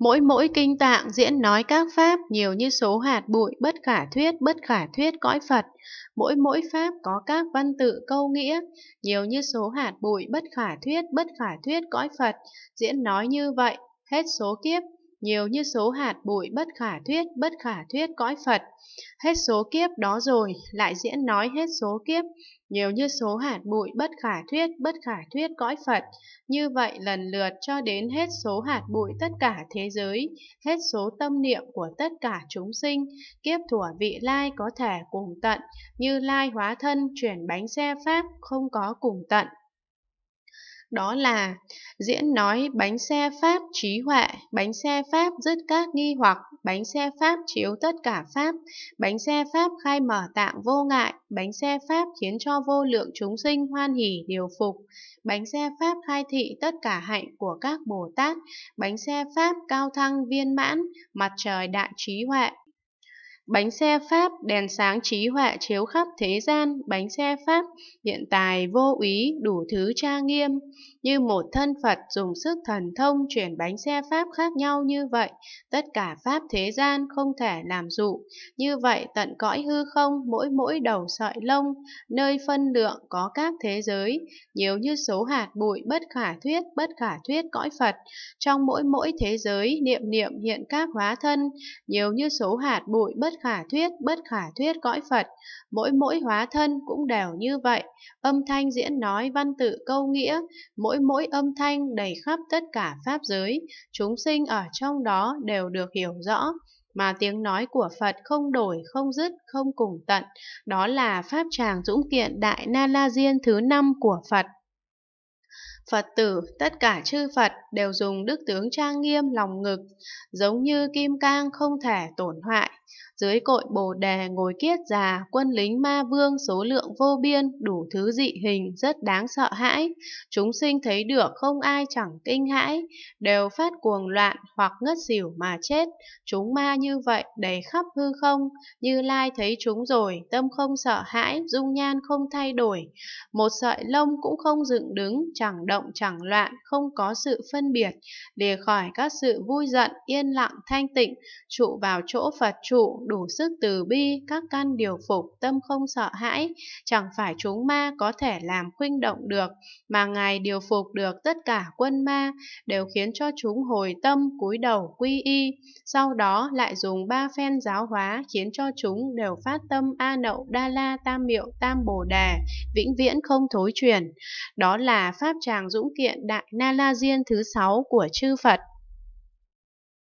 Mỗi mỗi kinh tạng diễn nói các pháp nhiều như số hạt bụi, bất khả thuyết, bất khả thuyết cõi Phật. Mỗi mỗi pháp có các văn tự câu nghĩa, nhiều như số hạt bụi, bất khả thuyết, bất khả thuyết cõi Phật. Diễn nói như vậy, hết số kiếp, nhiều như số hạt bụi bất khả thuyết, bất khả thuyết cõi Phật. Hết số kiếp đó rồi, lại diễn nói hết số kiếp, nhiều như số hạt bụi bất khả thuyết, bất khả thuyết cõi Phật. Như vậy lần lượt cho đến hết số hạt bụi tất cả thế giới, hết số tâm niệm của tất cả chúng sinh, kiếp thủa vị lai có thể cùng tận, như lai hóa thân chuyển bánh xe pháp không có cùng tận đó là diễn nói bánh xe pháp trí huệ, bánh xe pháp dứt các nghi hoặc, bánh xe pháp chiếu tất cả pháp, bánh xe pháp khai mở tạng vô ngại, bánh xe pháp khiến cho vô lượng chúng sinh hoan hỉ điều phục, bánh xe pháp khai thị tất cả hạnh của các Bồ Tát, bánh xe pháp cao thăng viên mãn, mặt trời đại trí huệ, Bánh xe Pháp đèn sáng trí họa chiếu khắp thế gian, bánh xe Pháp hiện tài vô úy đủ thứ tra nghiêm. Như một thân Phật dùng sức thần thông chuyển bánh xe Pháp khác nhau như vậy, tất cả Pháp thế gian không thể làm dụ. Như vậy tận cõi hư không mỗi mỗi đầu sợi lông, nơi phân lượng có các thế giới, nhiều như số hạt bụi bất khả thuyết, bất khả thuyết cõi Phật. Trong mỗi mỗi thế giới niệm niệm hiện các hóa thân, nhiều như số hạt bụi bất khả thuyết, bất khả thuyết cõi Phật, mỗi mỗi hóa thân cũng đều như vậy, âm thanh diễn nói văn tự câu nghĩa, mỗi mỗi âm thanh đầy khắp tất cả pháp giới, chúng sinh ở trong đó đều được hiểu rõ, mà tiếng nói của Phật không đổi, không dứt, không cùng tận, đó là pháp tràng dũng kiện Đại Na La Diên thứ năm của Phật. Phật tử, tất cả chư Phật đều dùng đức tướng trang nghiêm lòng ngực, giống như kim cang không thể tổn hoại dưới cội bồ đề ngồi kiết già, quân lính ma vương số lượng vô biên, đủ thứ dị hình, rất đáng sợ hãi. Chúng sinh thấy được không ai chẳng kinh hãi, đều phát cuồng loạn hoặc ngất xỉu mà chết. Chúng ma như vậy đầy khắp hư không, như lai thấy chúng rồi, tâm không sợ hãi, dung nhan không thay đổi. Một sợi lông cũng không dựng đứng, chẳng động chẳng loạn, không có sự phân biệt, để khỏi các sự vui giận, yên lặng thanh tịnh, trụ vào chỗ Phật trụ, đủ sức từ bi, các căn điều phục, tâm không sợ hãi, chẳng phải chúng ma có thể làm khuynh động được, mà Ngài điều phục được tất cả quân ma, đều khiến cho chúng hồi tâm cúi đầu quy y, sau đó lại dùng ba phen giáo hóa khiến cho chúng đều phát tâm A Nậu Đa La Tam Miệu Tam Bồ Đề, vĩnh viễn không thối chuyển. Đó là Pháp Tràng Dũng Kiện Đại Na La Diên thứ sáu của chư Phật.